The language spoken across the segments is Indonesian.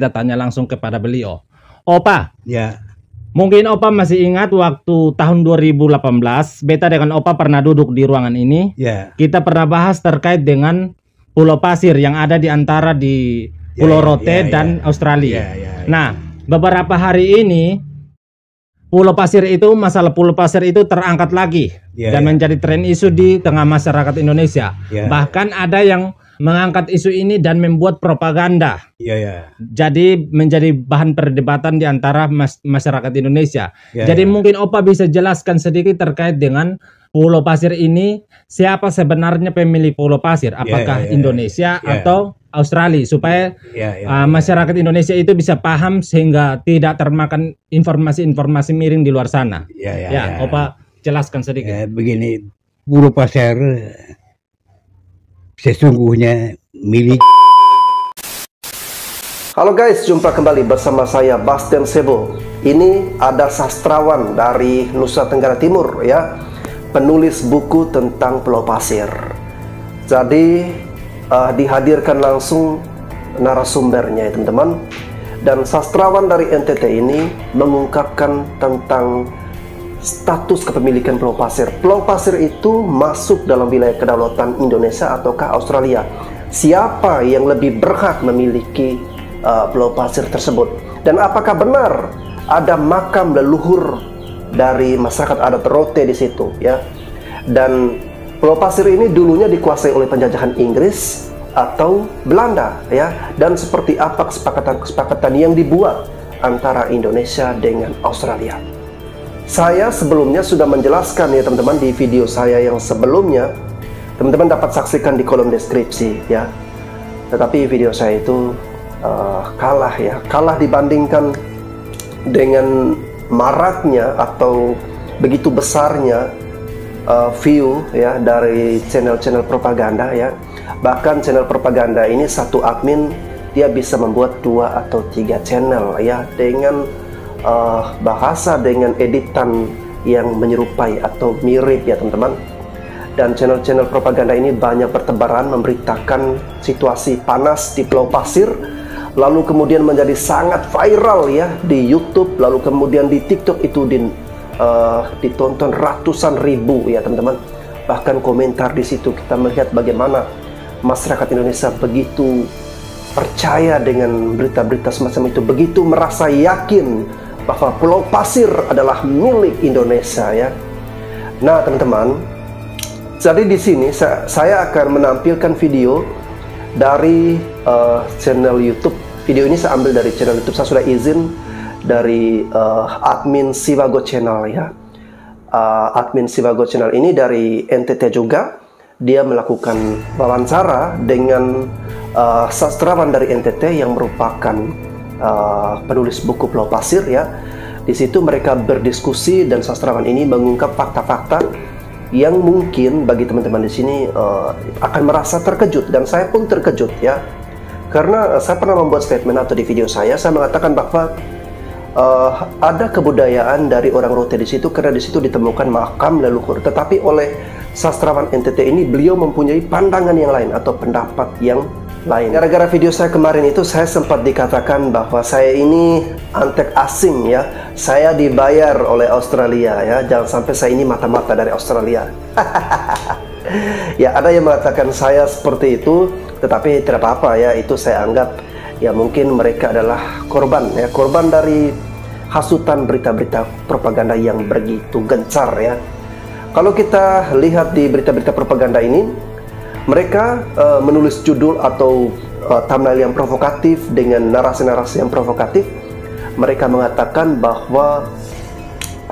kita tanya langsung kepada beliau. Opa. Ya. Mungkin Opa masih ingat waktu tahun 2018, beta dengan Opa pernah duduk di ruangan ini. Ya. Kita pernah bahas terkait dengan pulau pasir yang ada di antara di ya, Pulau ya, Rote ya, dan ya. Australia. Ya, ya, ya. Nah, beberapa hari ini pulau pasir itu masalah pulau pasir itu terangkat lagi ya, dan ya. menjadi tren isu di tengah masyarakat Indonesia. Ya. Bahkan ada yang mengangkat isu ini dan membuat propaganda. Iya, yeah, Jadi menjadi bahan perdebatan di antara mas masyarakat Indonesia. Yeah, Jadi iya. mungkin Opa bisa jelaskan sedikit terkait dengan Pulau Pasir ini siapa sebenarnya pemilik Pulau Pasir? Iya, Apakah iya, Indonesia atau Australia supaya yeah, yeah, uh, masyarakat Indonesia itu bisa paham sehingga tidak termakan informasi-informasi miring di luar sana. Ya, yeah, ya, yeah, Opa jelaskan sedikit. Yeah, begini, Pulau Pasir sesungguhnya milik Halo guys, jumpa kembali bersama saya Bastian Sebo. Ini ada sastrawan dari Nusa Tenggara Timur ya, penulis buku tentang Pulau Pasir. Jadi uh, dihadirkan langsung narasumbernya ya teman-teman. Dan sastrawan dari NTT ini mengungkapkan tentang status kepemilikan Pulau Pasir. Pulau Pasir itu masuk dalam wilayah kedaulatan Indonesia ataukah Australia. Siapa yang lebih berhak memiliki uh, Pulau Pasir tersebut? Dan apakah benar ada makam leluhur dari masyarakat adat Rote di situ ya? Dan Pulau Pasir ini dulunya dikuasai oleh penjajahan Inggris atau Belanda ya dan seperti apa kesepakatan-kesepakatan yang dibuat antara Indonesia dengan Australia. Saya sebelumnya sudah menjelaskan ya teman-teman di video saya yang sebelumnya. Teman-teman dapat saksikan di kolom deskripsi ya. Tetapi video saya itu uh, kalah ya, kalah dibandingkan dengan maraknya atau begitu besarnya uh, view ya dari channel-channel propaganda ya. Bahkan channel propaganda ini satu admin dia bisa membuat dua atau tiga channel ya dengan uh, bahasa dengan editan yang menyerupai atau mirip ya teman-teman. Dan channel-channel propaganda ini banyak bertebaran memberitakan situasi panas di Pulau Pasir lalu kemudian menjadi sangat viral ya di YouTube lalu kemudian di TikTok itu di, uh, eh, ditonton ratusan ribu ya teman-teman. Bahkan komentar di situ kita melihat bagaimana masyarakat Indonesia begitu percaya dengan berita-berita semacam itu, begitu merasa yakin bahwa Pulau Pasir adalah milik Indonesia ya. Nah teman-teman, jadi di sini saya, akan menampilkan video dari uh, channel YouTube. Video ini saya ambil dari channel YouTube. Saya sudah izin dari uh, admin Siwago Channel ya. Uh, admin Siwago Channel ini dari NTT juga. Dia melakukan wawancara dengan uh, sastrawan dari NTT yang merupakan Eh, penulis buku Pulau Pasir ya. Di situ mereka berdiskusi dan sastrawan ini mengungkap fakta-fakta yang mungkin bagi teman-teman di sini uh, akan merasa terkejut dan saya pun terkejut ya. Karena eh, saya pernah membuat statement atau di video saya saya mengatakan bahwa uh, ada kebudayaan dari orang Rote di situ karena di situ ditemukan makam leluhur. Tetapi oleh sastrawan NTT ini beliau mempunyai pandangan yang lain atau pendapat yang lain. Gara-gara video saya kemarin itu saya sempat dikatakan bahwa saya ini antek asing ya. Saya dibayar oleh Australia ya. Jangan sampai saya ini mata-mata dari Australia. ya ada yang mengatakan saya seperti itu, tetapi tidak apa-apa ya. Itu saya anggap ya mungkin mereka adalah korban ya, korban dari hasutan berita-berita propaganda yang hmm. begitu gencar ya. Kalau kita lihat di berita-berita propaganda ini, mereka uh, menulis judul atau uh, thumbnail yang provokatif dengan narasi-narasi yang provokatif. Mereka mengatakan bahwa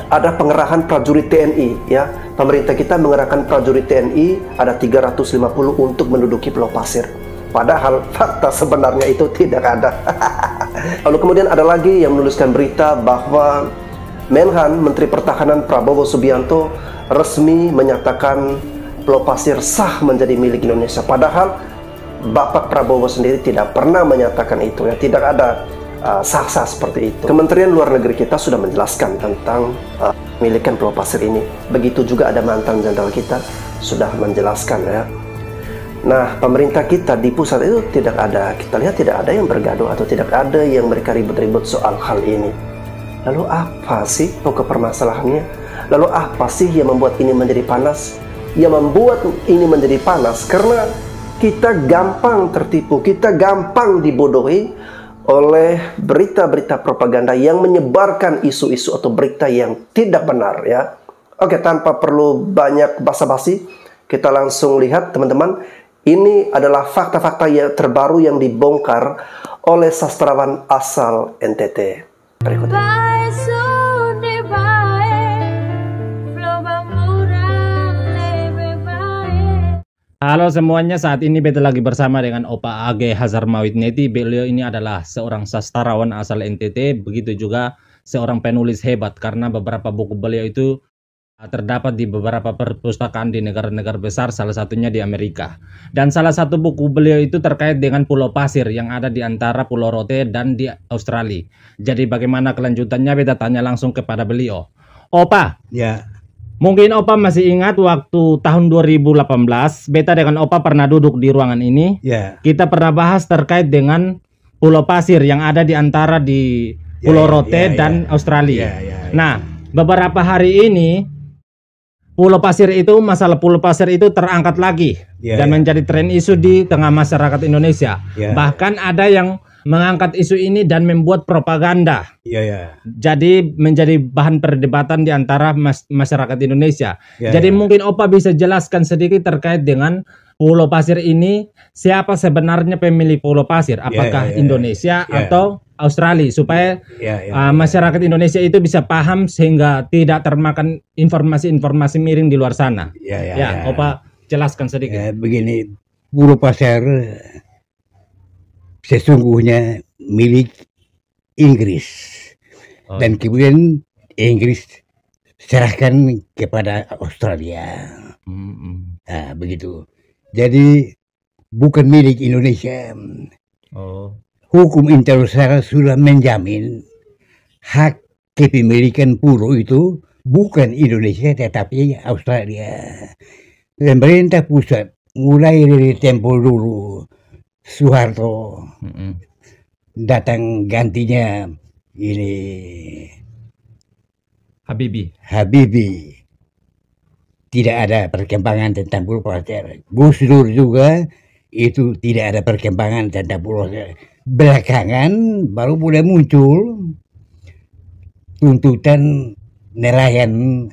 ada pengerahan prajurit TNI ya. Pemerintah kita mengerahkan prajurit TNI ada 350 untuk menduduki Pulau Pasir. Padahal fakta sebenarnya itu tidak ada. Lalu kemudian ada lagi yang menuliskan berita bahwa Menhan Menteri Pertahanan Prabowo Subianto resmi menyatakan Pulau Pasir sah menjadi milik Indonesia. Padahal Bapak Prabowo sendiri tidak pernah menyatakan itu ya, tidak ada uh, sah-sah uh, seperti itu. Kementerian Luar Negeri kita sudah menjelaskan tentang uh, milikan Pulau Pasir ini. Begitu juga ada mantan jenderal kita sudah menjelaskan ya. Nah, pemerintah kita di pusat itu tidak ada, kita lihat tidak ada yang bergaduh atau tidak ada yang mereka ribut-ribut soal hal ini. Lalu apa sih pokok permasalahannya? Lalu apa sih yang membuat ini menjadi panas? yang membuat ini menjadi panas karena kita gampang tertipu, kita gampang dibodohi oleh berita-berita propaganda yang menyebarkan isu-isu atau berita yang tidak benar ya. Oke, tanpa perlu banyak basa-basi, kita langsung lihat teman-teman. Ini adalah fakta-fakta yang terbaru yang dibongkar oleh sastrawan asal NTT. Berikutnya. Halo semuanya, saat ini beta lagi bersama dengan Opa age Hazar Mawit Neti. Beliau ini adalah seorang sastrawan asal NTT, begitu juga seorang penulis hebat karena beberapa buku beliau itu uh, terdapat di beberapa perpustakaan di negara-negara besar, salah satunya di Amerika. Dan salah satu buku beliau itu terkait dengan Pulau Pasir yang ada di antara Pulau Rote dan di Australia. Jadi bagaimana kelanjutannya, beta tanya langsung kepada beliau. Opa, ya. Mungkin Opa masih ingat waktu tahun 2018, Beta dengan Opa pernah duduk di ruangan ini. Yeah. Kita pernah bahas terkait dengan pulau pasir yang ada di antara di ya, Pulau yeah, Rote yeah, dan yeah. Australia. Yeah, yeah, yeah. Nah, beberapa hari ini pulau pasir itu masalah pulau pasir itu terangkat lagi yeah, dan yeah. menjadi tren isu di tengah masyarakat Indonesia. Yeah, Bahkan ada yang mengangkat isu ini dan membuat propaganda. Iya, yeah, ya. Yeah. Jadi menjadi bahan perdebatan di antara mas masyarakat Indonesia. Yeah, iya. Jadi mungkin Opa bisa jelaskan sedikit terkait dengan Pulau Pasir ini siapa sebenarnya pemilik Pulau Pasir? Iya, Apakah iya, Indonesia atau Australia supaya uh, masyarakat Indonesia itu bisa paham sehingga tidak termakan informasi-informasi miring di luar sana. Ya, Opa jelaskan sedikit. Yeah, begini, Pulau Pasir sesungguhnya milik Inggris oh. dan kemudian Inggris serahkan kepada Australia. Nah, begitu. Jadi bukan milik Indonesia. Oh. Hukum internasional sudah menjamin hak kepemilikan pulau itu bukan Indonesia tetapi Australia. Pemerintah pusat mulai dari tempo dulu Soeharto mm-hmm. datang gantinya ini Habibi Habibi tidak ada perkembangan tentang Pulau Pasir. Gus Dur juga itu tidak ada perkembangan tentang Pulau Prater belakangan baru mulai muncul tuntutan nelayan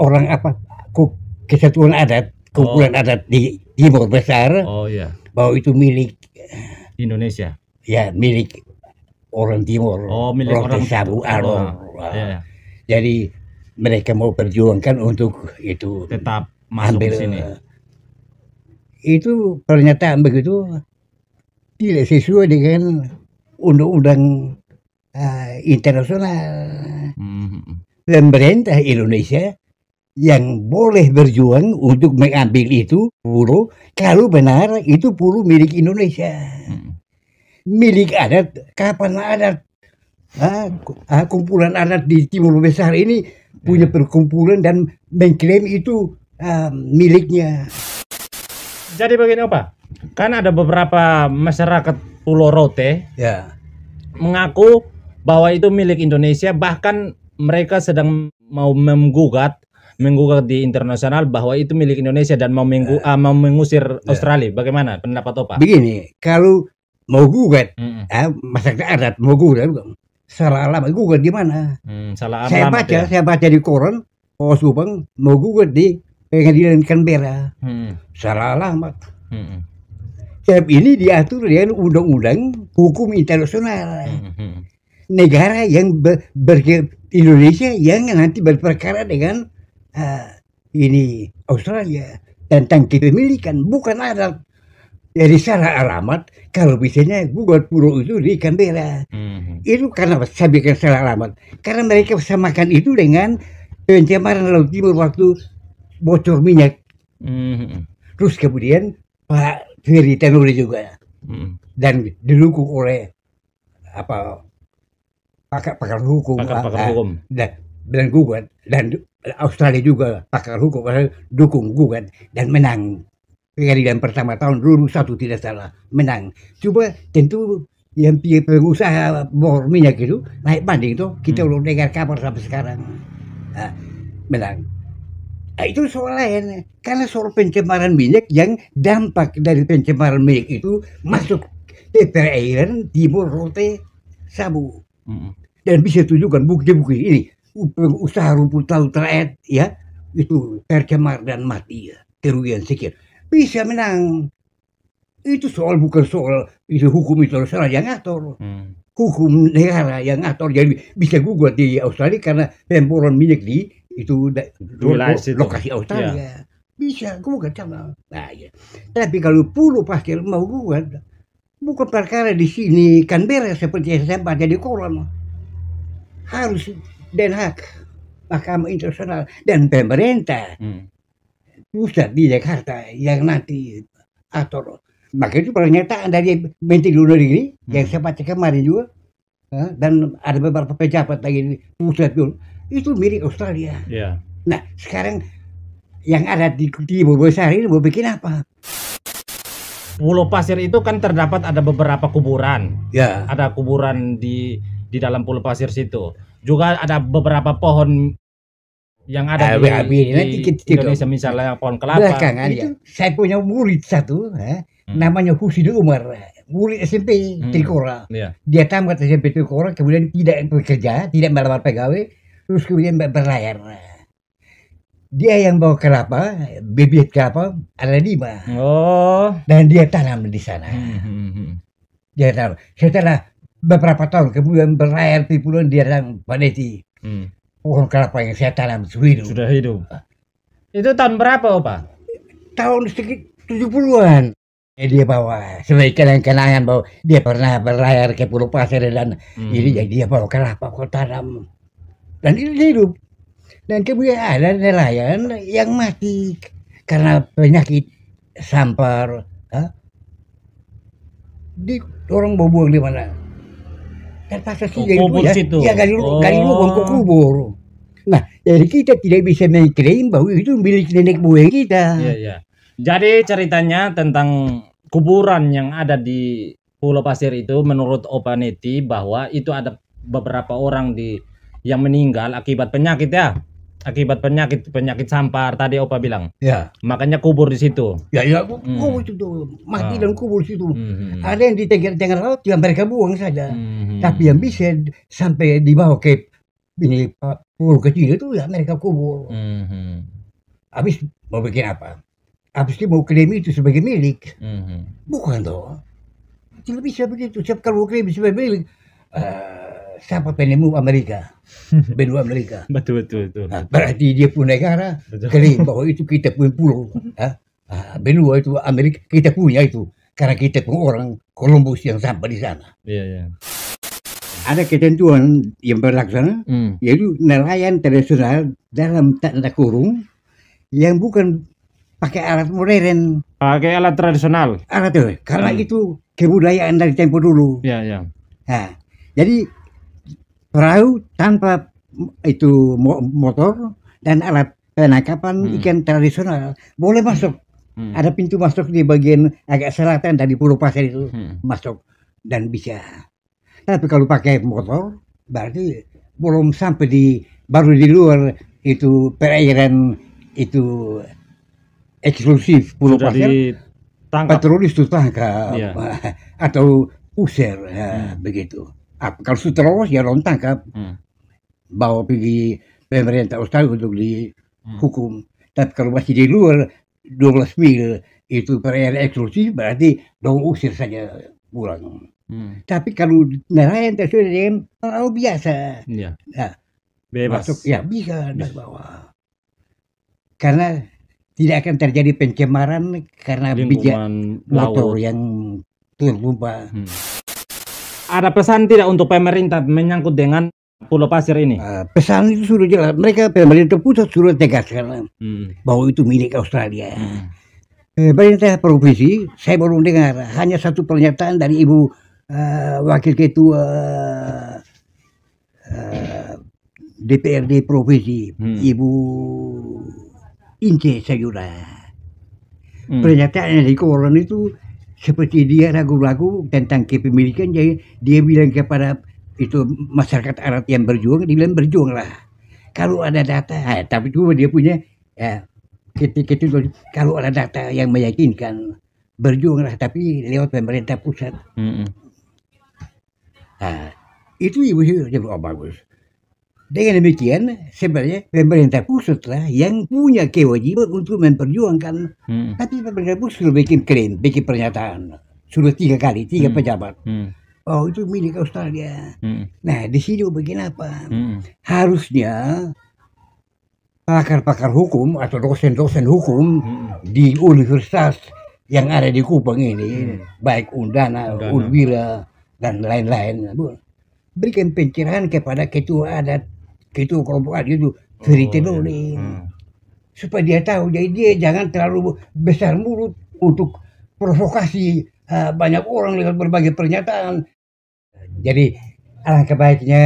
orang apa kesatuan adat kumpulan oh. adat di Timur Besar oh, iya bahwa itu milik Indonesia. Ya, milik orang timur. Oh, milik orang Sabu Alor. Oh, Jadi mereka mau perjuangkan untuk itu tetap masuk ambil, sini. Eh, itu pernyataan begitu tidak sesuai dengan undang-undang uh, internasional. Mm -hmm. Dan pemerintah Indonesia yang boleh berjuang untuk mengambil itu pulau kalau benar itu pulau milik Indonesia. Hmm. Milik adat, kapan adat? Ah, kumpulan adat di Timur Besar ini punya hmm. perkumpulan dan mengklaim itu ah, miliknya. Jadi begini apa kan ada beberapa masyarakat Pulau Rote ya. mengaku bahwa itu milik Indonesia bahkan mereka sedang mau menggugat menggugat di internasional bahwa itu milik Indonesia dan mau, menggu, uh, mau mengusir uh, Australia. Bagaimana pendapat Opa? Begini, kalau mau gugat, mm -hmm. eh, masyarakat adat mau gugat, salah alamat gugat di mana? Hmm, salah alamat. Saya baca, ya? saya baca di koran, Oh Subang mau gugat di pengadilan Canberra, hmm. salah alamat. Hmm. Setiap ini diatur dengan undang-undang hukum internasional. Hmm, hmm. Negara yang ber, ber Indonesia yang nanti berperkara dengan ini Australia tentang kepemilikan bukan Arab. dari secara alamat kalau misalnya buat Puro itu di Canberra. Mm-hmm. Itu karena saya bikin secara alamat. Karena mereka samakan itu dengan pencemaran Laut Timur waktu bocor minyak. Mm-hmm. Terus kemudian Pak Ferry Tenuri juga. Mm-hmm. Dan didukung oleh apa pakar pakar hukum, pakar, pakar ah, ah. hukum. Dan dan gugat dan Australia juga pakar hukum dukung gugat dan menang dan pertama tahun dulu satu tidak salah menang coba tentu yang pihak pengusaha bor minyak itu naik banding tuh kita hmm. belum dengar kabar sampai sekarang nah, menang nah, itu soal lain karena soal pencemaran minyak yang dampak dari pencemaran minyak itu masuk ke perairan timur rote Sabu hmm. dan bisa tunjukkan bukti-bukti ini usaha ruputa ultraet ya itu tercemar dan mati ya kerugian sekian bisa menang itu soal bukan soal itu hukum itu salah yang ngatur hmm. hukum negara yang ngatur jadi bisa gugat di Australia karena pemboran minyak di itu lokasi, lokasi Australia yeah. bisa gugat sama nah, ya. tapi kalau puluh pasir mau gugat bukan perkara di sini kan beres seperti yang saya baca di koran harus Den Haag, Mahkamah Internasional hmm. hmm. dan pemerintah hmm. pusat di Jakarta yang nanti atur. Maka itu pernyataan dari Menteri Luar Negeri hmm. yang saya baca kemarin juga dan ada beberapa pejabat lagi di pusat dulu itu mirip Australia. Yeah. Nah sekarang yang ada di timur besar ini mau bikin apa? Pulau Pasir itu kan terdapat ada beberapa kuburan. Ya. Ada kuburan di di dalam Pulau Pasir situ juga ada beberapa pohon yang ada eh, di, di, nanti kita, di Indonesia misalnya pohon kelapa. Belakangan itu saya punya murid satu, eh, hmm. namanya Husin Umar, murid SMP hmm. Trikora. Yeah. Dia tamat SMP Trikora, kemudian tidak bekerja, tidak melamar pegawai, terus kemudian berlayar. Dia yang bawa kelapa, bibit kelapa ada lima. Oh. Dan dia tanam di sana. Hmm. hmm, hmm. Dia tanam. Setelah beberapa tahun kemudian di pulau di dalam peneliti hmm. pohon kelapa yang saya tanam sudah hidup. Sudah hidup. Ah. Itu tahun berapa, Pak? Tahun sedikit tujuh puluhan eh, dia bawa sebagai kenangan kenangan bahwa dia pernah berlayar ke Pulau Pasir dan hmm. ini dia bawa kelapa kau tanam dan ini hidup dan kemudian ada nelayan yang mati karena penyakit sampar ha? Ah. di orang bawa di mana kertas kan kecil dari kubur ya, situ. Ya gali, oh. gali lu bangku kubur. Nah, jadi kita tidak bisa mengklaim bahwa itu milik nenek moyang kita. Iya, iya. Jadi ceritanya tentang kuburan yang ada di Pulau Pasir itu menurut Opaneti bahwa itu ada beberapa orang di yang meninggal akibat penyakit ya akibat penyakit penyakit sampar tadi Opa bilang. Ya. Makanya kubur di situ. Ya ya hmm. kubur itu mati ah. dan kubur situ. Hmm, hmm, hmm. Ada yang di tengah-tengah laut yang mereka buang saja. Hmm. hmm Tapi yang bisa sampai di bawah ke ini pulau kecil itu ya mereka kubur. Hmm. Habis mau bikin apa? Habis itu mau klaim itu sebagai milik. Hmm. Bukan toh. Tidak bisa begitu. siapa kalau klaim sebagai milik. Eh, siapa penemu Amerika, benua Amerika. betul betul betul. Nah, berarti dia pun negara Kali bahwa itu kita pun pulau. Ah, benua itu Amerika kita punya itu karena kita pun orang Columbus yang sampai di sana. Iya iya. Ada ketentuan yang berlaksana, hmm. yaitu nelayan tradisional dalam tanda kurung yang bukan pakai alat modern. Pakai alat tradisional. Alat itu, karena hmm. itu kebudayaan dari tempo dulu. Iya iya. Nah, jadi perahu tanpa itu motor dan alat penangkapan hmm. ikan tradisional boleh hmm. masuk. Hmm. Ada pintu masuk di bagian agak selatan dari Pulau Pasir itu hmm. masuk dan bisa. Tapi kalau pakai motor berarti belum sampai di baru di luar itu perairan itu eksklusif Pulau Sudah Pasir. Ditangkap. Patroli itu tangkap yeah. atau usir hmm. begitu. Ah, kalau sudah terus ya rontang kan hmm. bawa pergi pemerintah Australia untuk dihukum. Hmm. Tapi kalau masih di luar 12 mil itu perayaan eksklusif berarti dong usir saja pulang. Hmm. Tapi kalau nelayan tersudah dengan laut biasa, iya. ya. nah, bebas. Masuk, ya bisa dari bawa. Karena tidak akan terjadi pencemaran karena Lingkungan bijak motor yang terlupa. Hmm. Ada pesan tidak untuk pemerintah menyangkut dengan Pulau Pasir ini? Uh, pesan itu sudah jelas. Mereka pemerintah pusat sudah tegaskan hmm. bahwa itu milik Australia. Hmm. Eh, pemerintah provinsi saya baru dengar hanya satu pernyataan dari ibu uh, wakil ketua uh, eh, DPRD provinsi hmm. ibu Ince Sayura. Hmm. Pernyataan yang koran itu seperti dia lagu-lagu tentang kepemilikan jadi dia bilang kepada itu masyarakat Arab yang berjuang dia bilang berjuanglah kalau ada data eh, tapi cuma dia punya ya, ha, ketik itu kalau ada data yang meyakinkan berjuanglah tapi lewat pemerintah pusat mm -hmm. ha, itu ibu saya oh, bagus dengan demikian sebenarnya pemerintah pusat lah yang punya kewajiban untuk memperjuangkan. Hmm. Tapi pemerintah pusat sudah bikin klaim, bikin pernyataan. Sudah tiga kali, tiga hmm. pejabat. Hmm. Oh itu milik Australia. Hmm. Nah di sini bagian apa? Hmm. Harusnya pakar-pakar hukum atau dosen-dosen hukum hmm. di universitas yang ada di Kupang ini, hmm. baik Undana, Undana. dan lain-lain. Berikan pencerahan kepada ketua adat gitu kelompokan gitu oh, cerita oh, iya. iya. hmm. supaya dia tahu jadi dia jangan terlalu besar mulut untuk provokasi uh, banyak orang dengan berbagai pernyataan jadi alangkah baiknya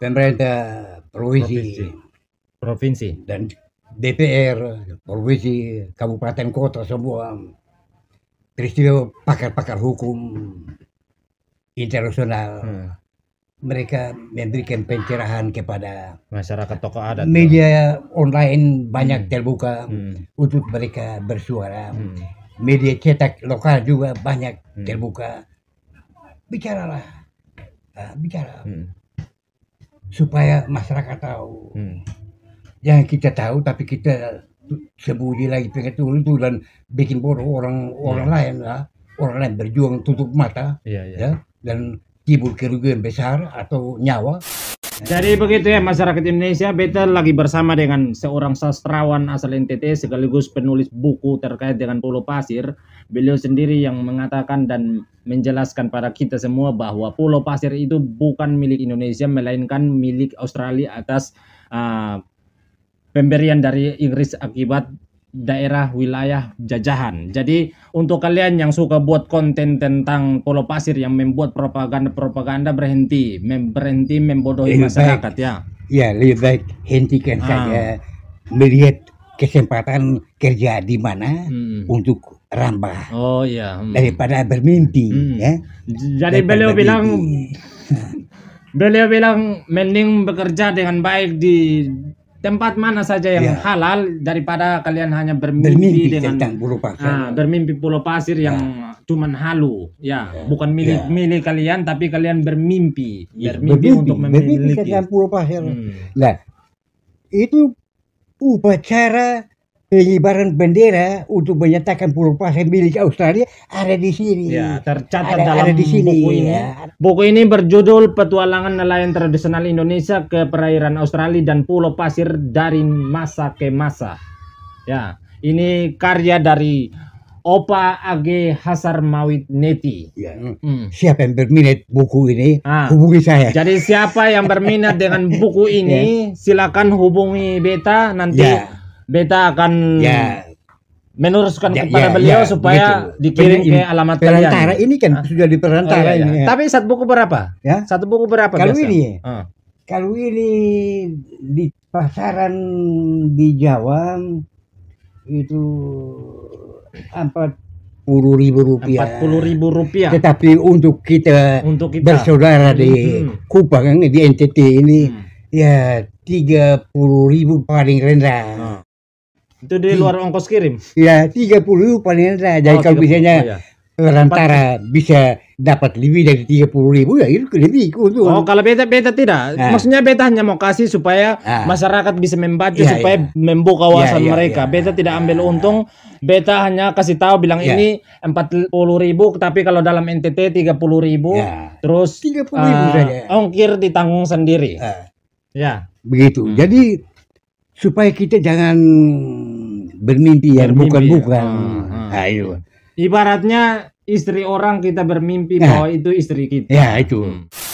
pemerintah provinsi provinsi, provinsi. dan DPR provinsi kabupaten kota semua peristiwa pakar-pakar hukum internasional hmm mereka memberikan pencerahan kepada masyarakat tokoh adat media dong. online banyak hmm. terbuka hmm. untuk mereka bersuara hmm. media cetak lokal juga banyak hmm. terbuka bicaralah ah, bicara hmm. supaya masyarakat tahu hmm. yang kita tahu tapi kita sembunyi lagi pengen itu dan bikin bodoh orang orang iya. lain lah orang lain berjuang tutup mata yeah, yeah. ya dan timbul kerugian besar atau nyawa. Jadi begitu ya masyarakat Indonesia, beta lagi bersama dengan seorang sastrawan asal NTT sekaligus penulis buku terkait dengan Pulau Pasir. Beliau sendiri yang mengatakan dan menjelaskan pada kita semua bahwa Pulau Pasir itu bukan milik Indonesia melainkan milik Australia atas uh, pemberian dari Inggris akibat daerah wilayah jajahan. Jadi untuk kalian yang suka buat konten tentang Pulau Pasir yang membuat propaganda-propaganda berhenti, mem berhenti membodohi lebih masyarakat baik, ya. Ya lebih baik hentikan ah. saja melihat kesempatan kerja di mana hmm. untuk rambah. Oh iya. Hmm. Daripada bermimpi hmm. ya. Jadi daripada beliau bermimpi. bilang beliau bilang mending bekerja dengan baik di tempat mana saja yang yeah. halal daripada kalian hanya bermimpi, bermimpi dengan Ah, bermimpi pulau pasir yang ya. cuman halu, ya, yeah. bukan milik yeah. milik kalian tapi kalian bermimpi, ya, bermimpi, bermimpi untuk memiliki bermimpi pulau pasir. Hmm. Nah, itu upacara pengibaran bendera untuk menyatakan Pulau Pasir milik Australia ada di sini. Ya, tercatat ada, dalam ada di sini, buku ya. ini. Ya. Buku ini berjudul Petualangan Nelayan Tradisional Indonesia ke Perairan Australia dan Pulau Pasir dari Masa ke Masa. Ya, ini karya dari Opa Ag Hasar Mawit Neti. Ya. Hmm. Siapa yang berminat buku ini? Ah. Hubungi saya. Jadi siapa yang berminat dengan buku ya. ini? ya. Silakan hubungi Beta nanti. Ya beta akan ya meneruskan ya, kepada ya, beliau ya, supaya begitu. dikirim ini, ke alamat perantara ini kan ah? sudah di perantara oh, iya, ini. Iya. Ya. Tapi satu buku berapa? Ya? Satu buku berapa? Kalau biasa? ini, uh. kalau ini di pasaran di Jawa itu empat puluh ribu rupiah. Empat puluh ribu rupiah. Tetapi untuk kita, untuk kita. bersaudara di hmm. hmm. Kupang di NTT ini hmm. ya tiga puluh ribu paling rendah. Hmm. Itu di luar ongkos kirim? Iya, 30 paling rendah. Jadi oh, kalau misalnya oh, iya. bisa dapat lebih dari 30 ribu ya itu lebih itu. Oh kalau beta beta tidak, nah. maksudnya beta hanya mau kasih supaya nah. masyarakat bisa membaca ya, iya. supaya ya. membuka wawasan ya, ya, mereka. Ya. Beta tidak ambil ah. untung, beta hanya kasih tahu bilang ya. ini 40 ribu, tapi kalau dalam NTT 30 ribu, ya. terus 30 ribu uh, Ongkir ditanggung sendiri. Ya. ya. Begitu. Hmm. Jadi supaya kita jangan bermimpi ya bukan-bukan. Ya. Nah, ah, ah. Ibaratnya istri orang kita bermimpi ya. bahwa itu istri kita. Ya, itu. Hmm.